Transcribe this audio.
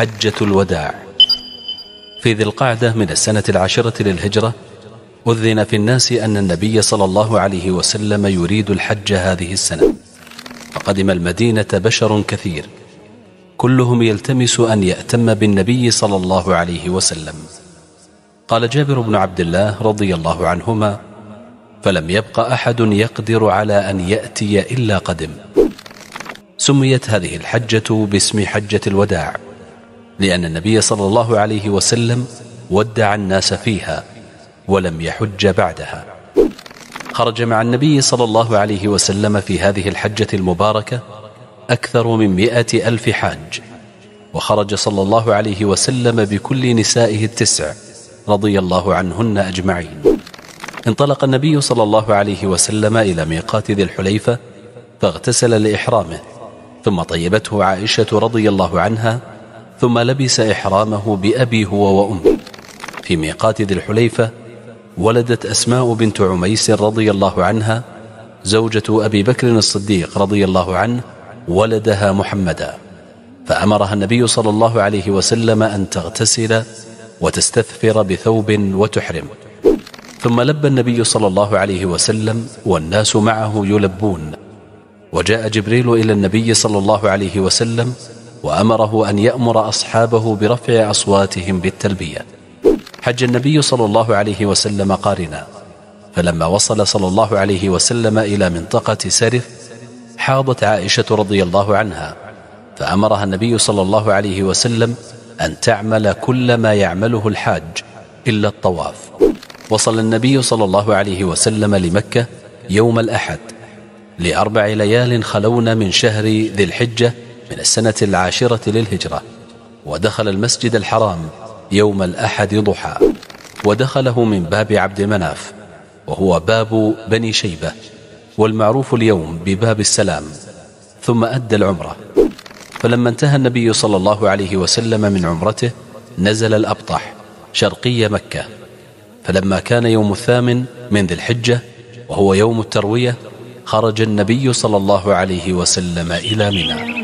حجة الوداع في ذي القعدة من السنة العاشرة للهجرة أذن في الناس أن النبي صلى الله عليه وسلم يريد الحج هذه السنة فقدم المدينة بشر كثير كلهم يلتمس أن يأتم بالنبي صلى الله عليه وسلم قال جابر بن عبد الله رضي الله عنهما فلم يبق أحد يقدر على أن يأتي إلا قدم سميت هذه الحجة باسم حجة الوداع لأن النبي صلى الله عليه وسلم ودع الناس فيها ولم يحج بعدها خرج مع النبي صلى الله عليه وسلم في هذه الحجة المباركة أكثر من مئة ألف حاج وخرج صلى الله عليه وسلم بكل نسائه التسع رضي الله عنهن أجمعين انطلق النبي صلى الله عليه وسلم إلى ميقات ذي الحليفة فاغتسل لإحرامه ثم طيبته عائشة رضي الله عنها ثم لبس إحرامه بأبي هو وأمه في ميقات ذي الحليفة ولدت أسماء بنت عميس رضي الله عنها زوجة أبي بكر الصديق رضي الله عنه ولدها محمدا فأمرها النبي صلى الله عليه وسلم أن تغتسل وتستثفر بثوب وتحرم ثم لبى النبي صلى الله عليه وسلم والناس معه يلبون وجاء جبريل إلى النبي صلى الله عليه وسلم وأمره أن يأمر أصحابه برفع أصواتهم بالتلبية حج النبي صلى الله عليه وسلم قارنا فلما وصل صلى الله عليه وسلم إلى منطقة سرف حاضت عائشة رضي الله عنها فأمرها النبي صلى الله عليه وسلم أن تعمل كل ما يعمله الحاج إلا الطواف وصل النبي صلى الله عليه وسلم لمكة يوم الأحد لأربع ليال خلون من شهر ذي الحجة من السنة العاشرة للهجرة ودخل المسجد الحرام يوم الأحد ضحى ودخله من باب عبد مناف وهو باب بني شيبة والمعروف اليوم بباب السلام ثم أدى العمرة فلما انتهى النبي صلى الله عليه وسلم من عمرته نزل الأبطح شرقي مكة فلما كان يوم الثامن من ذي الحجة وهو يوم التروية خرج النبي صلى الله عليه وسلم إلى منى